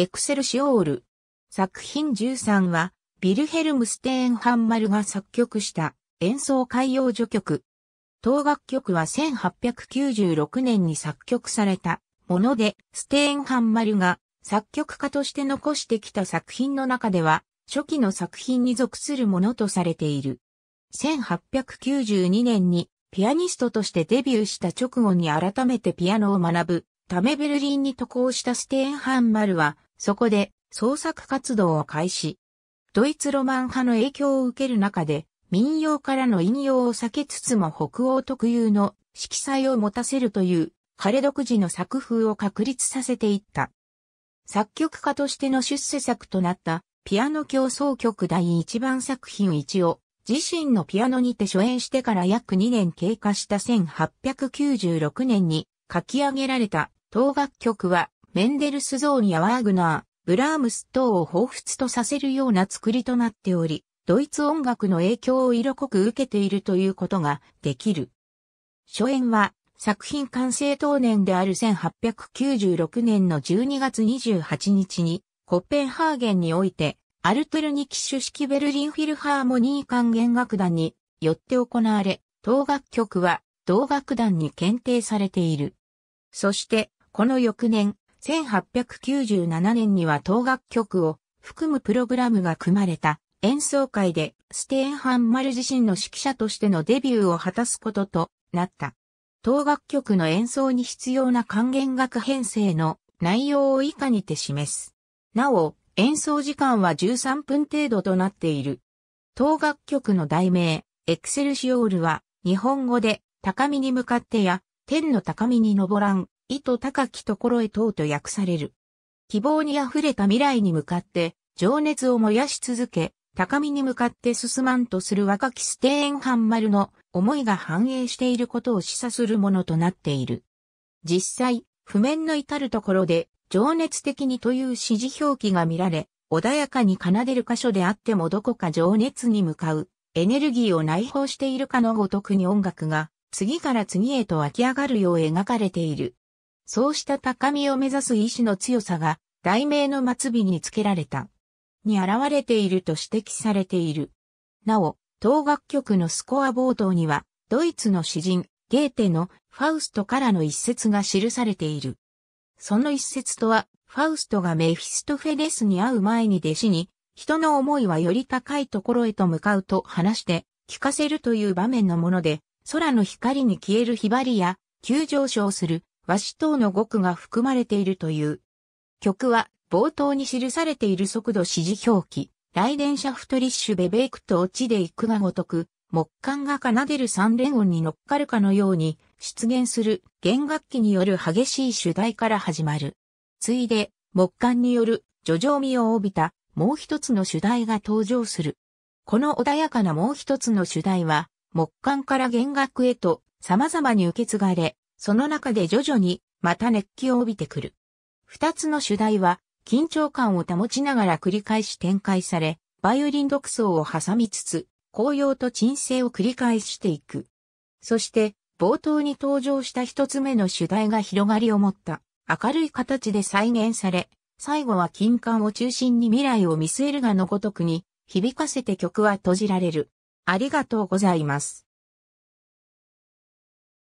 エクセルシオール。作品13は、ビルヘルム・ステーンハンマルが作曲した演奏海洋序曲。当楽曲は1896年に作曲されたもので、ステーンハンマルが作曲家として残してきた作品の中では、初期の作品に属するものとされている。1892年にピアニストとしてデビューした直後に改めてピアノを学ぶためベルリンに渡航したステーンハンマルはそこで創作活動を開始。ドイツロマン派の影響を受ける中で、民謡からの引用を避けつつも北欧特有の色彩を持たせるという彼独自の作風を確立させていった。作曲家としての出世作となったピアノ競争曲第一番作品1を自身のピアノにて初演してから約2年経過した1896年に書き上げられた当楽曲はメンデルスゾーンやワーグナー、ブラームス等を彷彿とさせるような作りとなっており、ドイツ音楽の影響を色濃く受けているということができる。初演は作品完成当年である1896年の12月28日にコッペンハーゲンにおいてアルトゥルニキシュ式ベルリンフィルハーモニー管弦楽団によって行われ、当楽曲は同楽団に検定されている。そして、この翌年、1897年には当楽曲を含むプログラムが組まれた演奏会でステーンハンマル自身の指揮者としてのデビューを果たすこととなった。当楽曲の演奏に必要な還元楽編成の内容を以下にて示す。なお、演奏時間は13分程度となっている。当楽曲の題名、エクセルシオールは、日本語で、高みに向かってや、天の高みに登らん意図高きところへ問うと訳される。希望に溢れた未来に向かって、情熱を燃やし続け、高みに向かって進まんとする若きステーンハンマルの思いが反映していることを示唆するものとなっている。実際、譜面の至るところで、情熱的にという指示表記が見られ、穏やかに奏でる箇所であってもどこか情熱に向かう、エネルギーを内包しているかのごとくに音楽が、次から次へと湧き上がるよう描かれている。そうした高みを目指す意志の強さが、題名の末尾につけられた。に現れていると指摘されている。なお、当楽曲のスコア冒頭には、ドイツの詩人、ゲーテのファウストからの一節が記されている。その一節とは、ファウストがメフィストフェレスに会う前に弟子に、人の思いはより高いところへと向かうと話して、聞かせるという場面のもので、空の光に消えるひばりや、急上昇する和紙等の語句が含まれているという。曲は冒頭に記されている速度指示表記、来電フトリッシュベベイクと落ちで行くがごとく、木管が奏でる三連音に乗っかるかのように出現する弦楽器による激しい主題から始まる。ついで、木管による叙情味を帯びたもう一つの主題が登場する。この穏やかなもう一つの主題は、木管から弦楽へと様々に受け継がれ、その中で徐々にまた熱気を帯びてくる。二つの主題は緊張感を保ちながら繰り返し展開され、バイオリン独奏を挟みつつ、紅葉と鎮静を繰り返していく。そして、冒頭に登場した一つ目の主題が広がりを持った明るい形で再現され、最後は金管を中心に未来を見据えるがのごとくに、響かせて曲は閉じられる。ありがとうございます。